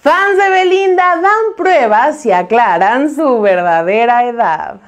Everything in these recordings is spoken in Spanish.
Fans de Belinda dan pruebas y aclaran su verdadera edad.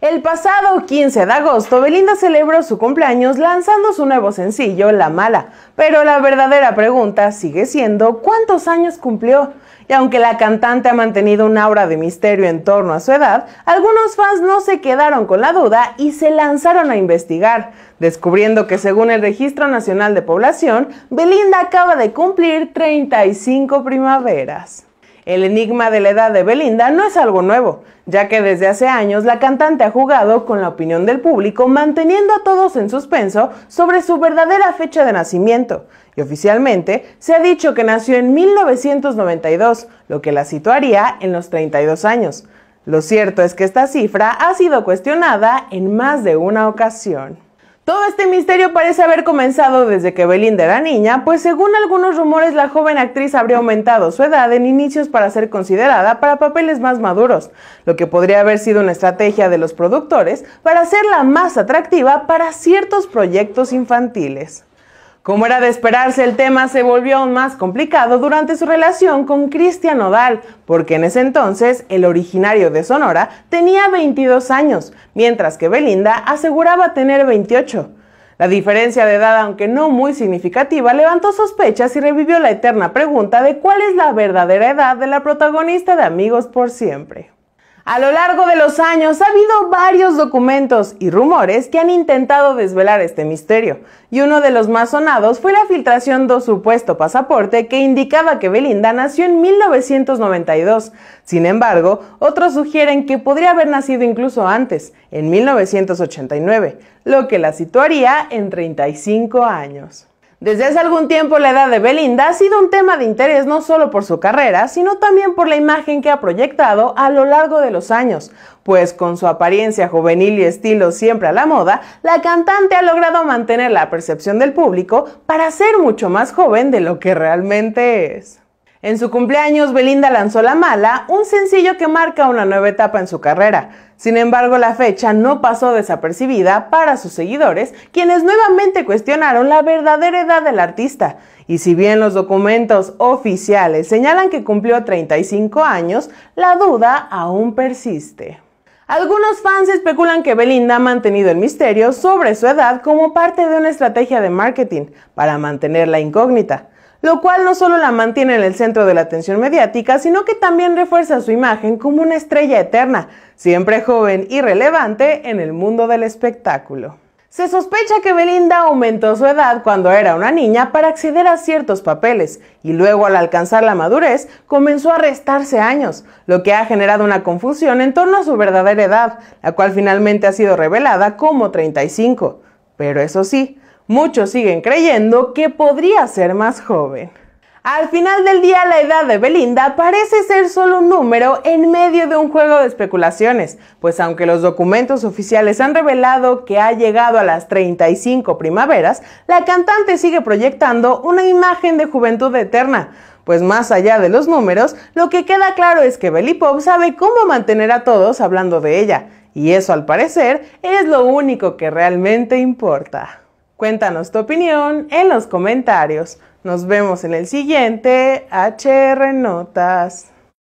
El pasado 15 de agosto, Belinda celebró su cumpleaños lanzando su nuevo sencillo, La Mala, pero la verdadera pregunta sigue siendo ¿cuántos años cumplió? Y aunque la cantante ha mantenido un aura de misterio en torno a su edad, algunos fans no se quedaron con la duda y se lanzaron a investigar, descubriendo que según el Registro Nacional de Población, Belinda acaba de cumplir 35 primaveras. El enigma de la edad de Belinda no es algo nuevo, ya que desde hace años la cantante ha jugado con la opinión del público manteniendo a todos en suspenso sobre su verdadera fecha de nacimiento, y oficialmente se ha dicho que nació en 1992, lo que la situaría en los 32 años. Lo cierto es que esta cifra ha sido cuestionada en más de una ocasión. Todo este misterio parece haber comenzado desde que Belinda era niña, pues según algunos rumores la joven actriz habría aumentado su edad en inicios para ser considerada para papeles más maduros, lo que podría haber sido una estrategia de los productores para hacerla más atractiva para ciertos proyectos infantiles. Como era de esperarse, el tema se volvió aún más complicado durante su relación con Cristian Odal, porque en ese entonces el originario de Sonora tenía 22 años, mientras que Belinda aseguraba tener 28. La diferencia de edad, aunque no muy significativa, levantó sospechas y revivió la eterna pregunta de cuál es la verdadera edad de la protagonista de Amigos por Siempre. A lo largo de los años ha habido varios documentos y rumores que han intentado desvelar este misterio, y uno de los más sonados fue la filtración de un supuesto pasaporte que indicaba que Belinda nació en 1992. Sin embargo, otros sugieren que podría haber nacido incluso antes, en 1989, lo que la situaría en 35 años. Desde hace algún tiempo la edad de Belinda ha sido un tema de interés no solo por su carrera, sino también por la imagen que ha proyectado a lo largo de los años, pues con su apariencia juvenil y estilo siempre a la moda, la cantante ha logrado mantener la percepción del público para ser mucho más joven de lo que realmente es. En su cumpleaños, Belinda lanzó La Mala, un sencillo que marca una nueva etapa en su carrera. Sin embargo, la fecha no pasó desapercibida para sus seguidores, quienes nuevamente cuestionaron la verdadera edad del artista. Y si bien los documentos oficiales señalan que cumplió 35 años, la duda aún persiste. Algunos fans especulan que Belinda ha mantenido el misterio sobre su edad como parte de una estrategia de marketing para mantener la incógnita lo cual no solo la mantiene en el centro de la atención mediática, sino que también refuerza su imagen como una estrella eterna, siempre joven y relevante en el mundo del espectáculo. Se sospecha que Belinda aumentó su edad cuando era una niña para acceder a ciertos papeles y luego al alcanzar la madurez comenzó a restarse años, lo que ha generado una confusión en torno a su verdadera edad, la cual finalmente ha sido revelada como 35. Pero eso sí, Muchos siguen creyendo que podría ser más joven. Al final del día, la edad de Belinda parece ser solo un número en medio de un juego de especulaciones, pues aunque los documentos oficiales han revelado que ha llegado a las 35 primaveras, la cantante sigue proyectando una imagen de juventud eterna. Pues más allá de los números, lo que queda claro es que Belly Pop sabe cómo mantener a todos hablando de ella, y eso al parecer es lo único que realmente importa. Cuéntanos tu opinión en los comentarios. Nos vemos en el siguiente HR Notas.